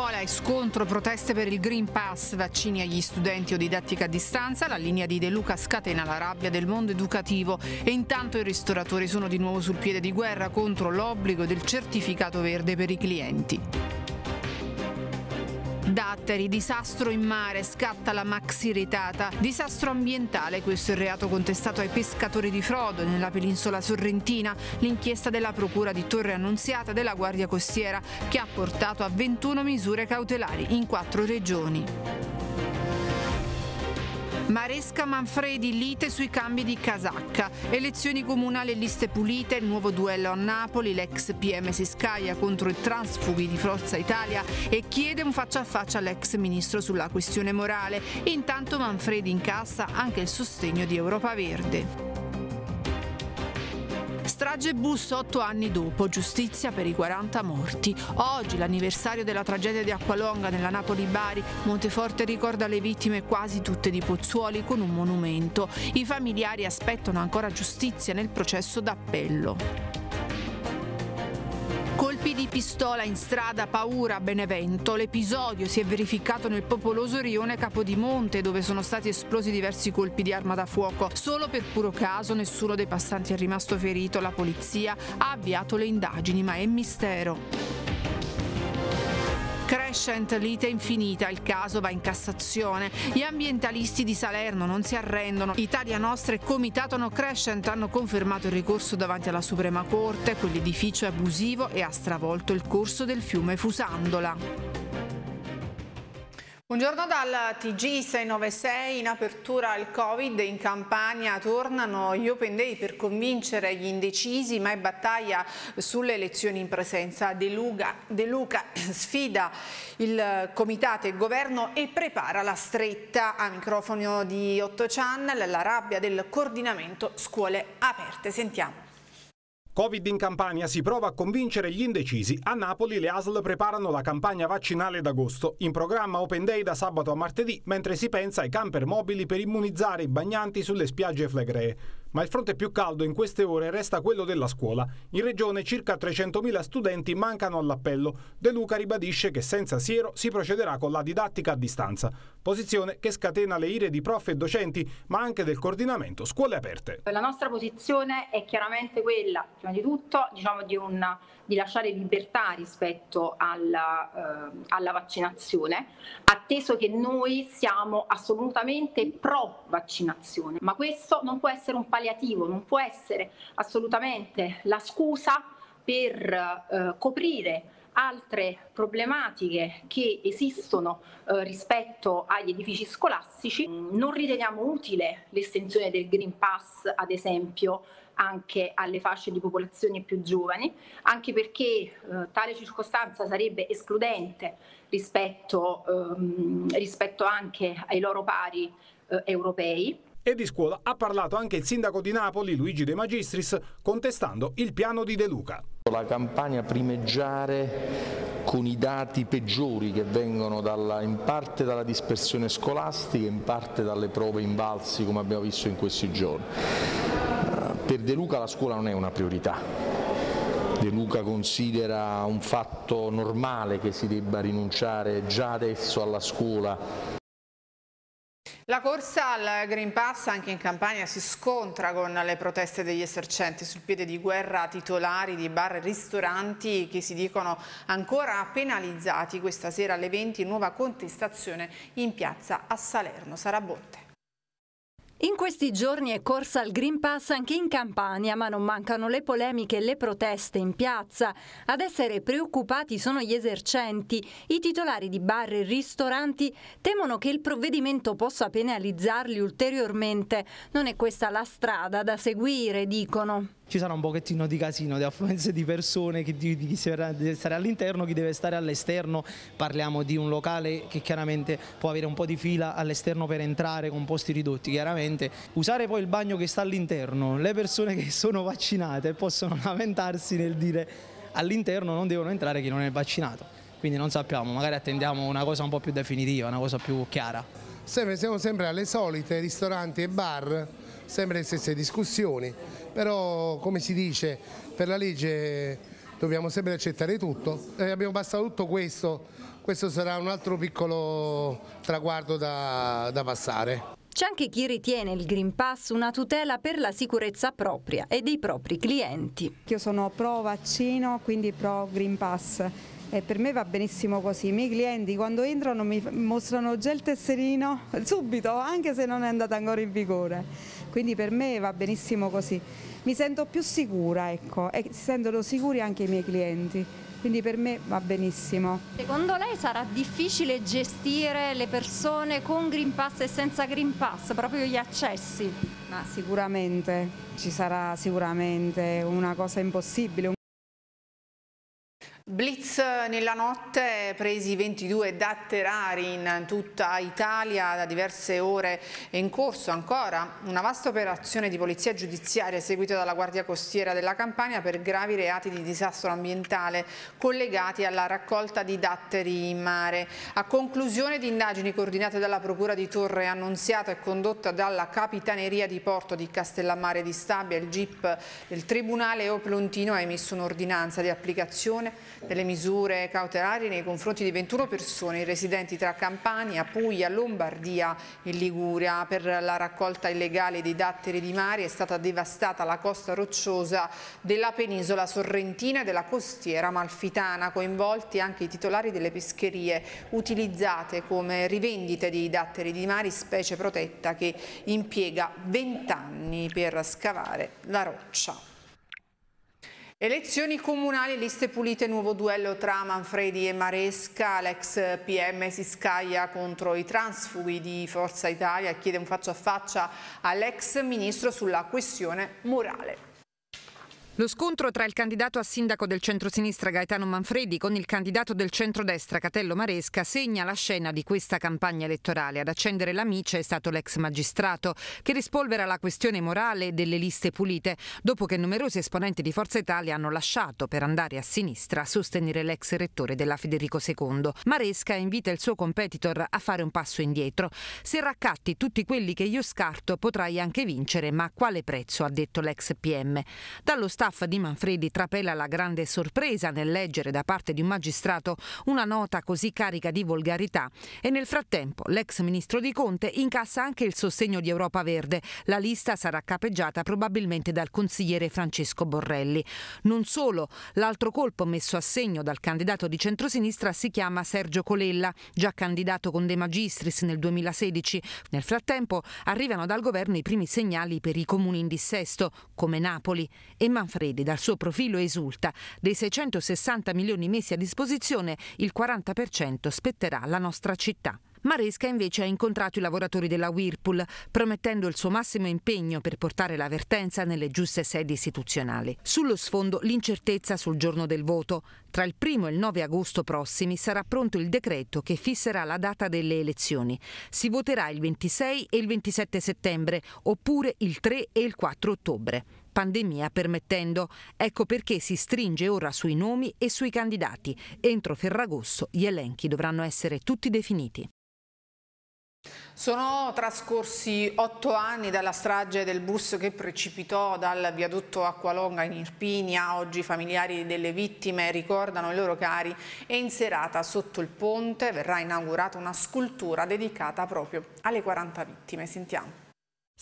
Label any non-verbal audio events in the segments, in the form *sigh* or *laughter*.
scuola e scontro, proteste per il Green Pass, vaccini agli studenti o didattica a distanza, la linea di De Luca scatena la rabbia del mondo educativo e intanto i ristoratori sono di nuovo sul piede di guerra contro l'obbligo del certificato verde per i clienti. Datteri, disastro in mare, scatta la maxi retata. Disastro ambientale, questo è il reato contestato ai pescatori di frodo nella penisola sorrentina. L'inchiesta della procura di Torre Annunziata della Guardia Costiera che ha portato a 21 misure cautelari in quattro regioni. Maresca Manfredi lite sui cambi di casacca, elezioni comunali e liste pulite, il nuovo duello a Napoli, l'ex PM si scaglia contro i transfughi di Forza Italia e chiede un faccia a faccia all'ex ministro sulla questione morale. Intanto Manfredi incassa anche il sostegno di Europa Verde strage bus otto anni dopo, giustizia per i 40 morti. Oggi, l'anniversario della tragedia di Acqualonga nella Napoli-Bari, Monteforte ricorda le vittime quasi tutte di Pozzuoli con un monumento. I familiari aspettano ancora giustizia nel processo d'appello. Colpi di pistola in strada Paura a Benevento. L'episodio si è verificato nel popoloso rione Capodimonte dove sono stati esplosi diversi colpi di arma da fuoco. Solo per puro caso nessuno dei passanti è rimasto ferito. La polizia ha avviato le indagini ma è mistero. Crescent lite infinita, il caso va in Cassazione. Gli ambientalisti di Salerno non si arrendono. Italia Nostra e Comitato No Crescent hanno confermato il ricorso davanti alla Suprema Corte, quell'edificio è abusivo e ha stravolto il corso del fiume Fusandola. Buongiorno dal TG696, in apertura al Covid, in Campania tornano gli open day per convincere gli indecisi, ma è battaglia sulle elezioni in presenza. De Luca, De Luca *coughs* sfida il comitato e il governo e prepara la stretta a microfono di 8 channel, la rabbia del coordinamento scuole aperte. Sentiamo. Covid in Campania si prova a convincere gli indecisi. A Napoli le ASL preparano la campagna vaccinale d'agosto. In programma Open Day da sabato a martedì, mentre si pensa ai camper mobili per immunizzare i bagnanti sulle spiagge flegree. Ma il fronte più caldo in queste ore resta quello della scuola. In regione circa 300.000 studenti mancano all'appello. De Luca ribadisce che senza siero si procederà con la didattica a distanza, posizione che scatena le ire di prof e docenti, ma anche del coordinamento scuole aperte. La nostra posizione è chiaramente quella, prima di tutto, diciamo di un di lasciare libertà rispetto alla, eh, alla vaccinazione, atteso che noi siamo assolutamente pro vaccinazione, ma questo non può essere un palliativo, non può essere assolutamente la scusa per eh, coprire altre problematiche che esistono eh, rispetto agli edifici scolastici. Non riteniamo utile l'estensione del Green Pass, ad esempio, anche alle fasce di popolazione più giovani, anche perché eh, tale circostanza sarebbe escludente rispetto, ehm, rispetto anche ai loro pari eh, europei. E di scuola ha parlato anche il sindaco di Napoli, Luigi De Magistris, contestando il piano di De Luca. La campagna primeggiare con i dati peggiori che vengono dalla, in parte dalla dispersione scolastica, in parte dalle prove invalsi come abbiamo visto in questi giorni per De Luca la scuola non è una priorità. De Luca considera un fatto normale che si debba rinunciare già adesso alla scuola la corsa al Green Pass anche in Campania si scontra con le proteste degli esercenti sul piede di guerra titolari di bar e ristoranti che si dicono ancora penalizzati. Questa sera alle 20 nuova contestazione in piazza a Salerno. Sarà botte. In questi giorni è corsa il Green Pass anche in Campania, ma non mancano le polemiche e le proteste in piazza. Ad essere preoccupati sono gli esercenti. I titolari di bar e ristoranti temono che il provvedimento possa penalizzarli ulteriormente. Non è questa la strada da seguire, dicono ci sarà un pochettino di casino, di affluenze di persone, chi, di, chi deve stare all'interno, chi deve stare all'esterno, parliamo di un locale che chiaramente può avere un po' di fila all'esterno per entrare con posti ridotti, chiaramente usare poi il bagno che sta all'interno, le persone che sono vaccinate possono *laughs* lamentarsi nel dire all'interno non devono entrare chi non è vaccinato. Quindi non sappiamo, magari attendiamo una cosa un po' più definitiva, una cosa più chiara. Sempre, siamo sempre alle solite, ristoranti e bar, sempre le stesse discussioni però come si dice per la legge dobbiamo sempre accettare tutto e abbiamo passato tutto questo, questo sarà un altro piccolo traguardo da, da passare. C'è anche chi ritiene il Green Pass una tutela per la sicurezza propria e dei propri clienti. Io sono pro vaccino, quindi pro Green Pass. E per me va benissimo così, i miei clienti quando entrano mi mostrano già il tesserino *laughs* subito, anche se non è andato ancora in vigore quindi per me va benissimo così. Mi sento più sicura ecco, e si sentono sicuri anche i miei clienti quindi per me va benissimo. Secondo lei sarà difficile gestire le persone con Green Pass e senza Green Pass, proprio gli accessi? Ma sicuramente, ci sarà sicuramente una cosa impossibile. Blitz nella notte, presi 22 datterari in tutta Italia da diverse ore è in corso ancora una vasta operazione di polizia giudiziaria seguita dalla Guardia Costiera della Campania per gravi reati di disastro ambientale collegati alla raccolta di datteri in mare. A conclusione di indagini coordinate dalla Procura di Torre annunziata e condotta dalla Capitaneria di Porto di Castellammare di Stabia, il GIP del Tribunale Oplontino ha emesso un'ordinanza di applicazione delle misure cautelari nei confronti di 21 persone residenti tra Campania, Puglia, Lombardia e Liguria. Per la raccolta illegale dei datteri di mare è stata devastata la costa rocciosa della penisola sorrentina e della costiera malfitana, coinvolti anche i titolari delle pescherie utilizzate come rivendite dei datteri di mare, specie protetta che impiega 20 anni per scavare la roccia. Elezioni comunali, liste pulite, nuovo duello tra Manfredi e Maresca, l'ex PM si scaglia contro i transfughi di Forza Italia, e chiede un faccia a faccia all'ex ministro sulla questione morale. Lo scontro tra il candidato a sindaco del centro-sinistra Gaetano Manfredi con il candidato del centro-destra Catello Maresca segna la scena di questa campagna elettorale. Ad accendere l'amice è stato l'ex magistrato che rispolvera la questione morale delle liste pulite dopo che numerosi esponenti di Forza Italia hanno lasciato per andare a sinistra a sostenere l'ex rettore della Federico II. Maresca invita il suo competitor a fare un passo indietro. Se raccatti tutti quelli che io scarto potrai anche vincere, ma a quale prezzo? ha detto l'ex PM. Dallo staff staff di Manfredi trapela la grande sorpresa nel leggere da parte di un magistrato una nota così carica di volgarità e nel frattempo l'ex ministro di Conte incassa anche il sostegno di Europa Verde. La lista sarà capeggiata probabilmente dal consigliere Francesco Borrelli. Non solo, l'altro colpo messo a segno dal candidato di centrosinistra si chiama Sergio Colella, già candidato con De Magistris nel 2016. Nel frattempo arrivano dal governo i primi segnali per i comuni in dissesto, come Napoli, e Manfredi Manfredi dal suo profilo esulta, dei 660 milioni messi a disposizione il 40% spetterà alla nostra città. Maresca invece ha incontrato i lavoratori della Whirlpool, promettendo il suo massimo impegno per portare l'avvertenza nelle giuste sedi istituzionali. Sullo sfondo l'incertezza sul giorno del voto. Tra il 1 e il 9 agosto prossimi sarà pronto il decreto che fisserà la data delle elezioni. Si voterà il 26 e il 27 settembre, oppure il 3 e il 4 ottobre pandemia permettendo. Ecco perché si stringe ora sui nomi e sui candidati. Entro Ferragosto gli elenchi dovranno essere tutti definiti. Sono trascorsi otto anni dalla strage del bus che precipitò dal viadotto Acqualonga in Irpinia. Oggi i familiari delle vittime ricordano i loro cari e in serata sotto il ponte verrà inaugurata una scultura dedicata proprio alle 40 vittime. Sentiamo.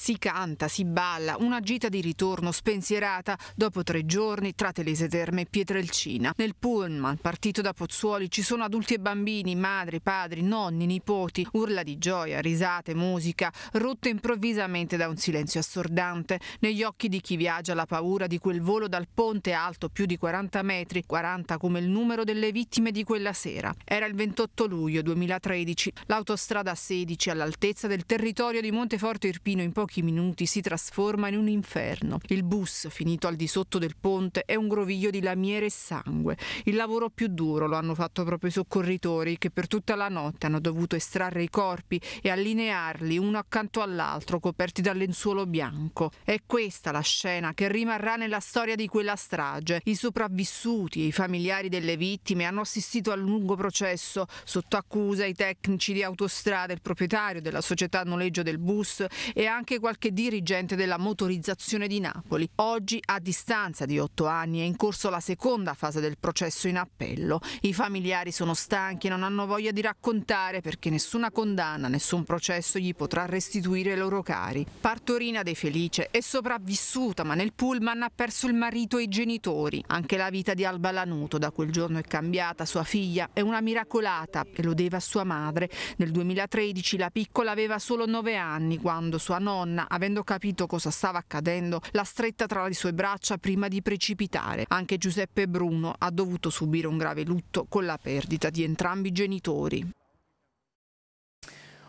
Si canta, si balla, una gita di ritorno spensierata dopo tre giorni tra Telese Terme e Pietrelcina. Nel pullman partito da Pozzuoli ci sono adulti e bambini, madri, padri, nonni, nipoti, urla di gioia, risate, musica, rotte improvvisamente da un silenzio assordante. Negli occhi di chi viaggia la paura di quel volo dal ponte alto più di 40 metri, 40 come il numero delle vittime di quella sera. Era il 28 luglio 2013, l'autostrada 16 all'altezza del territorio di Monteforte Irpino in pochi pochi minuti si trasforma in un inferno. Il bus, finito al di sotto del ponte, è un groviglio di lamiere e sangue. Il lavoro più duro lo hanno fatto proprio i soccorritori che per tutta la notte hanno dovuto estrarre i corpi e allinearli uno accanto all'altro coperti dal lenzuolo bianco. È questa la scena che rimarrà nella storia di quella strage. I sopravvissuti e i familiari delle vittime hanno assistito al lungo processo sotto accusa i tecnici di autostrada, il proprietario della società noleggio del bus e anche anche qualche dirigente della motorizzazione di Napoli. Oggi, a distanza di otto anni, è in corso la seconda fase del processo in appello. I familiari sono stanchi e non hanno voglia di raccontare perché nessuna condanna, nessun processo gli potrà restituire i loro cari. Partorina De Felice è sopravvissuta ma nel pullman ha perso il marito e i genitori. Anche la vita di Alba Lanuto da quel giorno è cambiata. Sua figlia è una miracolata e lo deve a sua madre. Nel 2013 la piccola aveva solo nove anni quando sua nonna nonna, avendo capito cosa stava accadendo, l'ha stretta tra le sue braccia prima di precipitare. Anche Giuseppe Bruno ha dovuto subire un grave lutto con la perdita di entrambi i genitori.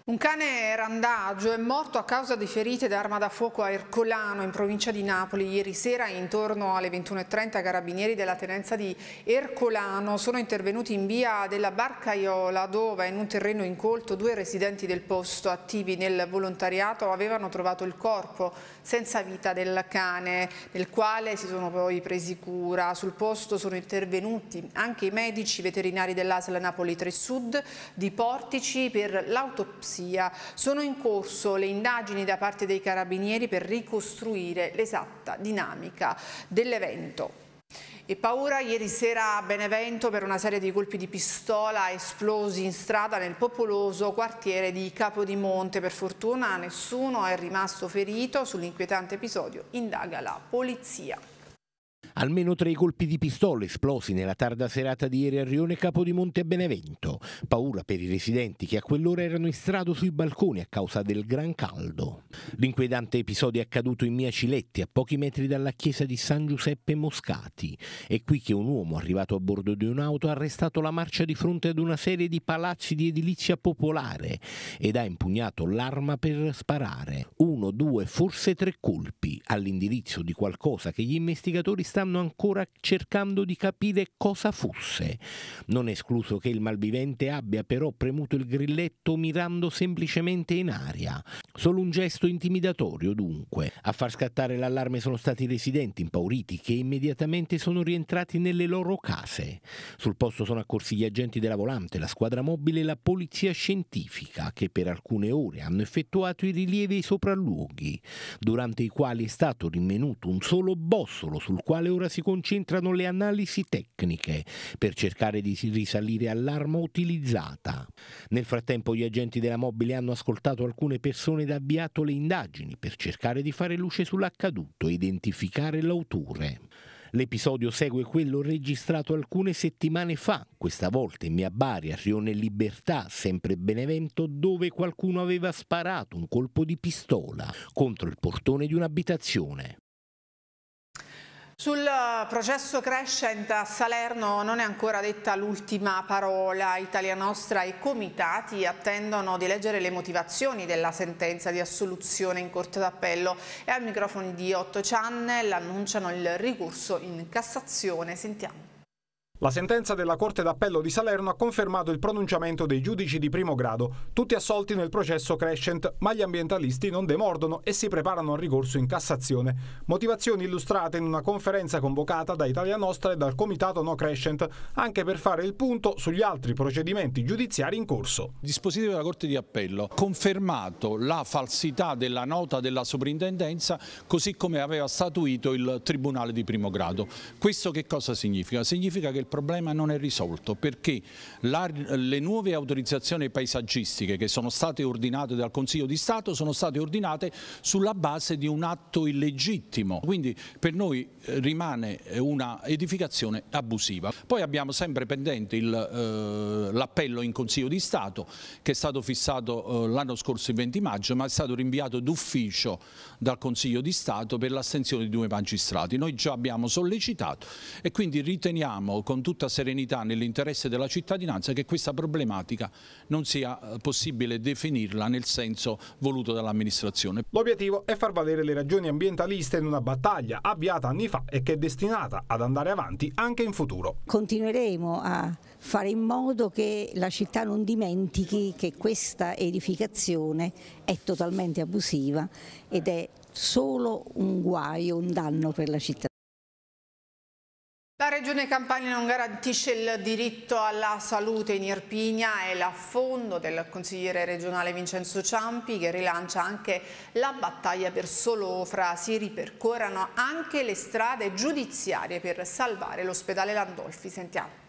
Un cane randagio è morto a causa di ferite d'arma da fuoco a Ercolano in provincia di Napoli. Ieri sera intorno alle 21.30 carabinieri della tenenza di Ercolano sono intervenuti in via della Barcaiola dove in un terreno incolto due residenti del posto attivi nel volontariato avevano trovato il corpo senza vita del cane, del quale si sono poi presi cura. Sul posto sono intervenuti anche i medici veterinari dell'ASL Napoli 3 Sud di Portici per l'autopsia. Sono in corso le indagini da parte dei carabinieri per ricostruire l'esatta dinamica dell'evento. E paura ieri sera a Benevento per una serie di colpi di pistola esplosi in strada nel popoloso quartiere di Capodimonte. Per fortuna nessuno è rimasto ferito. Sull'inquietante episodio indaga la polizia. Almeno tre colpi di pistola esplosi nella tarda serata di ieri a Rione Capodimonte e Benevento. Paura per i residenti che a quell'ora erano in strada sui balconi a causa del gran caldo. L'inquietante episodio è accaduto in Mia Ciletti, a pochi metri dalla chiesa di San Giuseppe Moscati. È qui che un uomo arrivato a bordo di un'auto ha arrestato la marcia di fronte ad una serie di palazzi di edilizia popolare ed ha impugnato l'arma per sparare. Uno, due, forse tre colpi all'indirizzo di qualcosa che gli investigatori stanno ancora cercando di capire cosa fosse. Non è escluso che il malvivente abbia però premuto il grilletto mirando semplicemente in aria. Solo un gesto intimidatorio, dunque. A far scattare l'allarme sono stati i residenti impauriti che immediatamente sono rientrati nelle loro case. Sul posto sono accorsi gli agenti della volante, la squadra mobile e la polizia scientifica che per alcune ore hanno effettuato i rilievi e i sopralluoghi, durante i quali è stato rinvenuto un solo bossolo sul quale quale ora si concentrano le analisi tecniche per cercare di risalire all'arma utilizzata. Nel frattempo gli agenti della mobile hanno ascoltato alcune persone ed avviato le indagini per cercare di fare luce sull'accaduto e identificare l'autore. L'episodio segue quello registrato alcune settimane fa, questa volta in mia Bari, a Rione Libertà, sempre Benevento, dove qualcuno aveva sparato un colpo di pistola contro il portone di un'abitazione. Sul processo Crescent a Salerno non è ancora detta l'ultima parola. Italia Nostra e comitati attendono di leggere le motivazioni della sentenza di assoluzione in Corte d'Appello e al microfono di Otto Channel annunciano il ricorso in Cassazione. Sentiamo. La sentenza della Corte d'Appello di Salerno ha confermato il pronunciamento dei giudici di primo grado, tutti assolti nel processo Crescent, ma gli ambientalisti non demordono e si preparano al ricorso in Cassazione. Motivazioni illustrate in una conferenza convocata da Italia Nostra e dal Comitato No Crescent, anche per fare il punto sugli altri procedimenti giudiziari in corso. dispositivo della Corte di Appello ha confermato la falsità della nota della soprintendenza così come aveva statuito il Tribunale di primo grado. Questo che cosa significa? Significa che il problema non è risolto perché la, le nuove autorizzazioni paesaggistiche che sono state ordinate dal Consiglio di Stato sono state ordinate sulla base di un atto illegittimo, quindi per noi eh, rimane eh, una edificazione abusiva. Poi abbiamo sempre pendente eh, l'appello eh, in Consiglio di Stato che è stato fissato eh, l'anno scorso il 20 maggio ma è stato rinviato d'ufficio dal Consiglio di Stato per l'assenzione di due magistrati. Noi già abbiamo sollecitato e quindi riteniamo con con tutta serenità nell'interesse della cittadinanza che questa problematica non sia eh, possibile definirla nel senso voluto dall'amministrazione. L'obiettivo è far valere le ragioni ambientaliste in una battaglia avviata anni fa e che è destinata ad andare avanti anche in futuro. Continueremo a fare in modo che la città non dimentichi che questa edificazione è totalmente abusiva ed è solo un guaio, un danno per la città. Regione Campania non garantisce il diritto alla salute in Irpinia è l'affondo del consigliere regionale Vincenzo Ciampi che rilancia anche la battaglia per Solofra. Si ripercorrano anche le strade giudiziarie per salvare l'ospedale Landolfi. Sentiamo.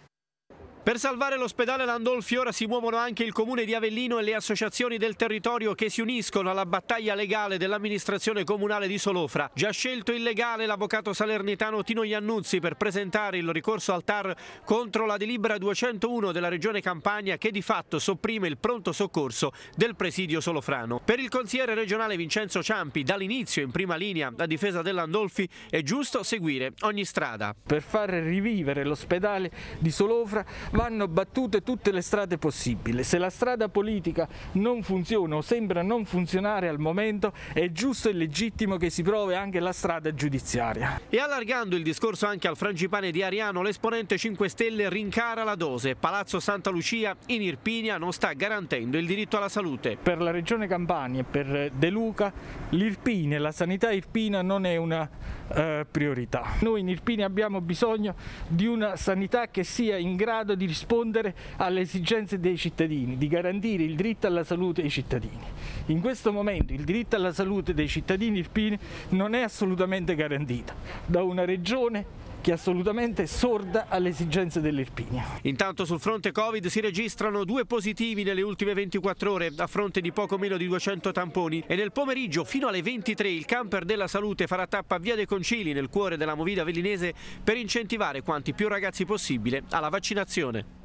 Per salvare l'ospedale Landolfi ora si muovono anche il comune di Avellino e le associazioni del territorio che si uniscono alla battaglia legale dell'amministrazione comunale di Solofra. Già scelto illegale l'avvocato salernitano Tino Iannuzzi per presentare il ricorso al TAR contro la delibera 201 della regione Campania che di fatto sopprime il pronto soccorso del presidio solofrano. Per il consigliere regionale Vincenzo Ciampi dall'inizio in prima linea la difesa dell'Andolfi è giusto seguire ogni strada. Per far rivivere l'ospedale di Solofra vanno battute tutte le strade possibili. Se la strada politica non funziona o sembra non funzionare al momento, è giusto e legittimo che si provi anche la strada giudiziaria. E allargando il discorso anche al frangipane di Ariano, l'esponente 5 Stelle rincara la dose. Palazzo Santa Lucia in Irpinia non sta garantendo il diritto alla salute. Per la regione Campania e per De Luca, l'Irpinia, la sanità irpina non è una eh, priorità. Noi in Irpini abbiamo bisogno di una sanità che sia in grado di rispondere alle esigenze dei cittadini, di garantire il diritto alla salute dei cittadini. In questo momento il diritto alla salute dei cittadini irpini non è assolutamente garantito da una regione che è assolutamente sorda alle esigenze dell'Irpinia. Intanto sul fronte Covid si registrano due positivi nelle ultime 24 ore a fronte di poco meno di 200 tamponi e nel pomeriggio fino alle 23 il camper della salute farà tappa a Via dei Concili nel cuore della movida velinese per incentivare quanti più ragazzi possibile alla vaccinazione.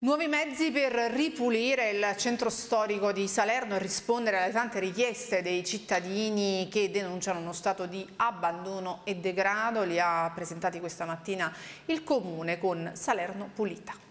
Nuovi mezzi per ripulire il centro storico di Salerno e rispondere alle tante richieste dei cittadini che denunciano uno stato di abbandono e degrado li ha presentati questa mattina il Comune con Salerno Pulita.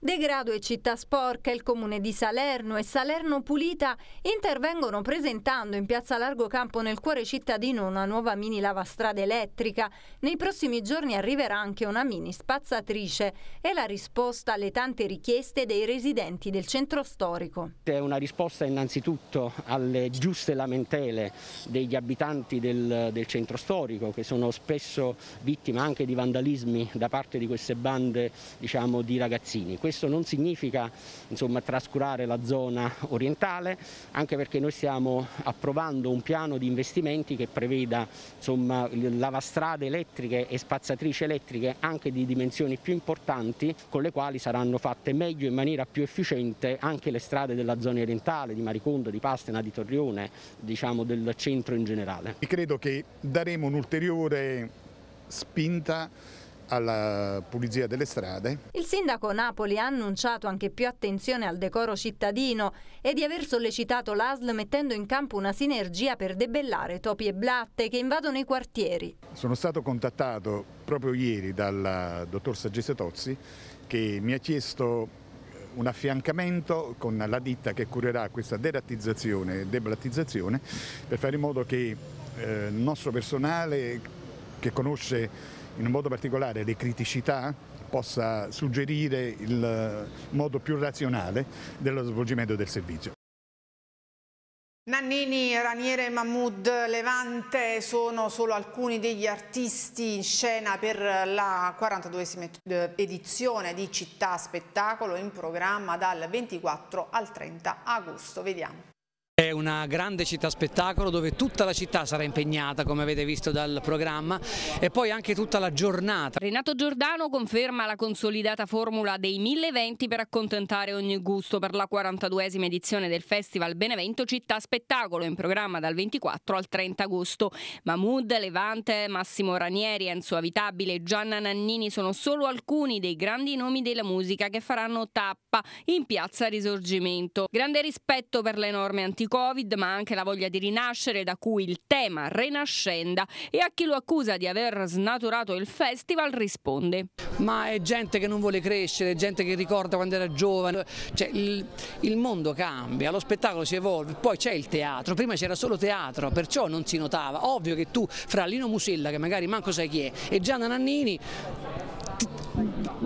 Degrado e città sporca, il comune di Salerno e Salerno Pulita intervengono presentando in piazza Largo Campo nel cuore cittadino una nuova mini lavastrada elettrica. Nei prossimi giorni arriverà anche una mini spazzatrice e la risposta alle tante richieste dei residenti del centro storico. È una risposta innanzitutto alle giuste lamentele degli abitanti del, del centro storico che sono spesso vittime anche di vandalismi da parte di queste bande diciamo, di ragazzini questo non significa insomma, trascurare la zona orientale, anche perché noi stiamo approvando un piano di investimenti che preveda insomma, lavastrade elettriche e spazzatrici elettriche anche di dimensioni più importanti, con le quali saranno fatte meglio e in maniera più efficiente anche le strade della zona orientale, di Maricondo, di Pastena, di Torrione, diciamo del centro in generale. Credo che daremo un'ulteriore spinta alla pulizia delle strade. Il sindaco Napoli ha annunciato anche più attenzione al decoro cittadino e di aver sollecitato l'ASL mettendo in campo una sinergia per debellare topi e blatte che invadono i quartieri. Sono stato contattato proprio ieri dal dottor Saggese Tozzi che mi ha chiesto eh, un affiancamento con la ditta che curerà questa derattizzazione e deblattizzazione per fare in modo che eh, il nostro personale che conosce in un modo particolare le criticità, possa suggerire il modo più razionale dello svolgimento del servizio. Nannini, Raniere, Mahmoud, Levante sono solo alcuni degli artisti in scena per la 42esima edizione di Città Spettacolo in programma dal 24 al 30 agosto. Vediamo. È una grande città spettacolo dove tutta la città sarà impegnata come avete visto dal programma e poi anche tutta la giornata. Renato Giordano conferma la consolidata formula dei mille eventi per accontentare ogni gusto per la 42esima edizione del Festival Benevento Città Spettacolo in programma dal 24 al 30 agosto. Mahmoud, Levante, Massimo Ranieri, Enzo Avitabile, Gianna Nannini sono solo alcuni dei grandi nomi della musica che faranno tappa in piazza Risorgimento. Grande rispetto per l'enorme antichità Covid, ma anche la voglia di rinascere, da cui il tema Renascenda, e a chi lo accusa di aver snaturato il festival risponde. Ma è gente che non vuole crescere, gente che ricorda quando era giovane, cioè, il, il mondo cambia, lo spettacolo si evolve, poi c'è il teatro, prima c'era solo teatro, perciò non si notava, ovvio che tu fra Lino Musella, che magari manco sai chi è, e Gianna Nannini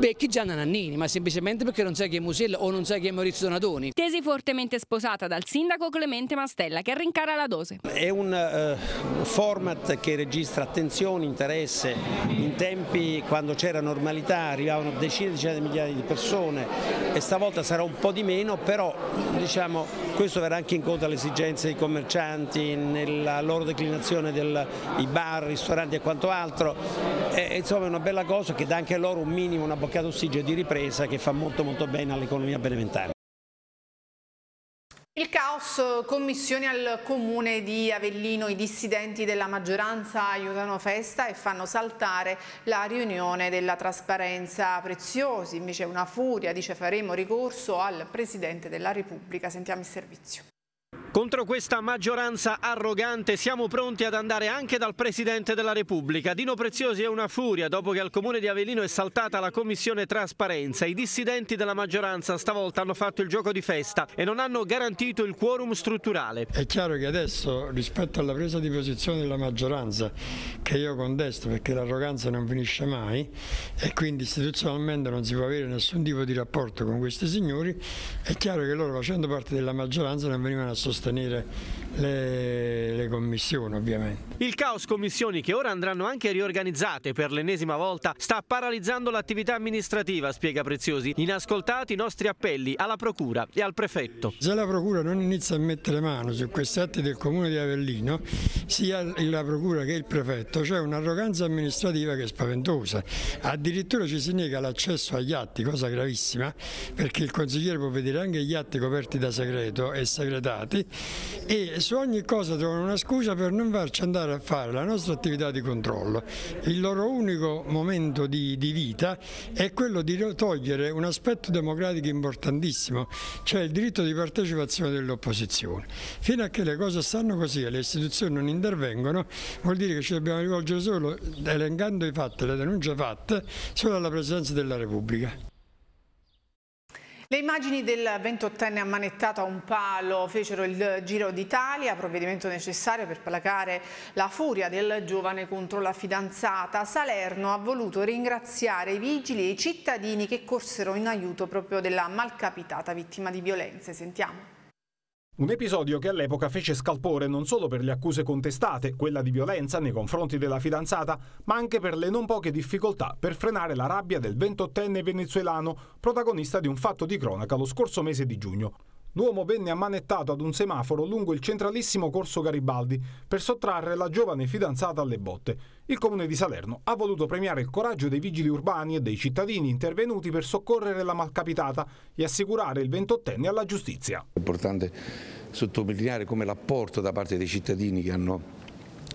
becchi Gianna Nannini, ma semplicemente perché non sai chi è Musella o non sai chi è Maurizio Donatoni. Tesi fortemente sposata dal sindaco Clemente Mastella che rincara la dose. È un eh, format che registra attenzione, interesse. In tempi quando c'era normalità arrivavano decine e decine di migliaia di persone e stavolta sarà un po' di meno, però diciamo, questo verrà anche incontro alle esigenze dei commercianti nella loro declinazione dei bar, ristoranti e quant'altro. È, insomma è una bella cosa che dà anche loro un minimo, una bocca mancato ossigeno di ripresa che fa molto molto bene all'economia beneventana. Il caos, commissione al comune di Avellino, i dissidenti della maggioranza aiutano festa e fanno saltare la riunione della trasparenza preziosi, invece una furia, dice faremo ricorso al Presidente della Repubblica, sentiamo il servizio. Contro questa maggioranza arrogante siamo pronti ad andare anche dal Presidente della Repubblica. Dino Preziosi è una furia dopo che al Comune di Avellino è saltata la Commissione Trasparenza. I dissidenti della maggioranza stavolta hanno fatto il gioco di festa e non hanno garantito il quorum strutturale. È chiaro che adesso rispetto alla presa di posizione della maggioranza, che io contesto perché l'arroganza non finisce mai e quindi istituzionalmente non si può avere nessun tipo di rapporto con questi signori, è chiaro che loro facendo parte della maggioranza non venivano a sostenere sostenere le, le commissioni ovviamente. Il caos commissioni che ora andranno anche riorganizzate per l'ennesima volta sta paralizzando l'attività amministrativa, spiega Preziosi, inascoltati i nostri appelli alla Procura e al Prefetto. Se la Procura non inizia a mettere mano su questi atti del Comune di Avellino, sia la Procura che il Prefetto, c'è cioè un'arroganza amministrativa che è spaventosa. Addirittura ci si nega l'accesso agli atti, cosa gravissima, perché il consigliere può vedere anche gli atti coperti da segreto e segretati e su ogni cosa trovano una scusa per non farci andare a fare la nostra attività di controllo. Il loro unico momento di, di vita è quello di togliere un aspetto democratico importantissimo, cioè il diritto di partecipazione dell'opposizione. Fino a che le cose stanno così e le istituzioni non intervengono, vuol dire che ci dobbiamo rivolgere solo, elencando i fatti, e le denunce fatte, solo alla Presidenza della Repubblica. Le immagini del 28enne ammanettato a un palo fecero il Giro d'Italia, provvedimento necessario per placare la furia del giovane contro la fidanzata. Salerno ha voluto ringraziare i vigili e i cittadini che corsero in aiuto proprio della malcapitata vittima di violenze. Sentiamo. Un episodio che all'epoca fece scalpore non solo per le accuse contestate, quella di violenza nei confronti della fidanzata, ma anche per le non poche difficoltà per frenare la rabbia del ventottenne venezuelano, protagonista di un fatto di cronaca lo scorso mese di giugno l'uomo venne ammanettato ad un semaforo lungo il centralissimo corso Garibaldi per sottrarre la giovane fidanzata alle botte. Il comune di Salerno ha voluto premiare il coraggio dei vigili urbani e dei cittadini intervenuti per soccorrere la malcapitata e assicurare il ventottenne alla giustizia. È importante sottolineare come l'apporto da parte dei cittadini che hanno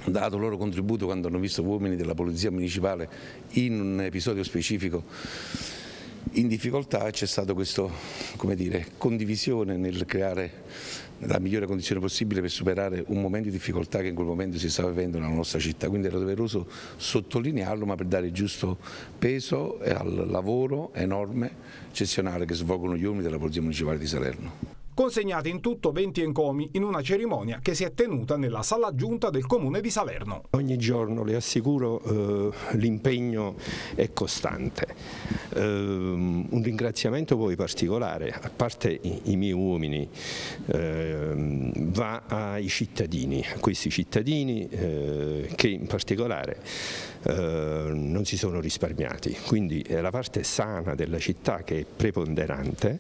dato il loro contributo quando hanno visto uomini della polizia municipale in un episodio specifico in difficoltà c'è stata questa condivisione nel creare la migliore condizione possibile per superare un momento di difficoltà che in quel momento si stava vivendo nella nostra città, quindi era doveroso sottolinearlo ma per dare il giusto peso al lavoro enorme eccezionale che svolgono gli uomini della Polizia Municipale di Salerno consegnate in tutto 20 encomi in una cerimonia che si è tenuta nella sala giunta del comune di Salerno. Ogni giorno le assicuro eh, l'impegno è costante. Eh, un ringraziamento poi particolare, a parte i, i miei uomini, eh, va ai cittadini, a questi cittadini eh, che in particolare eh, non si sono risparmiati, quindi è eh, la parte sana della città che è preponderante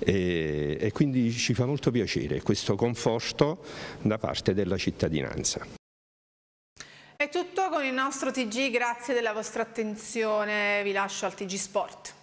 e, e quindi ci fa molto piacere questo conforto da parte della cittadinanza. È tutto con il nostro TG, grazie della vostra attenzione, vi lascio al TG Sport.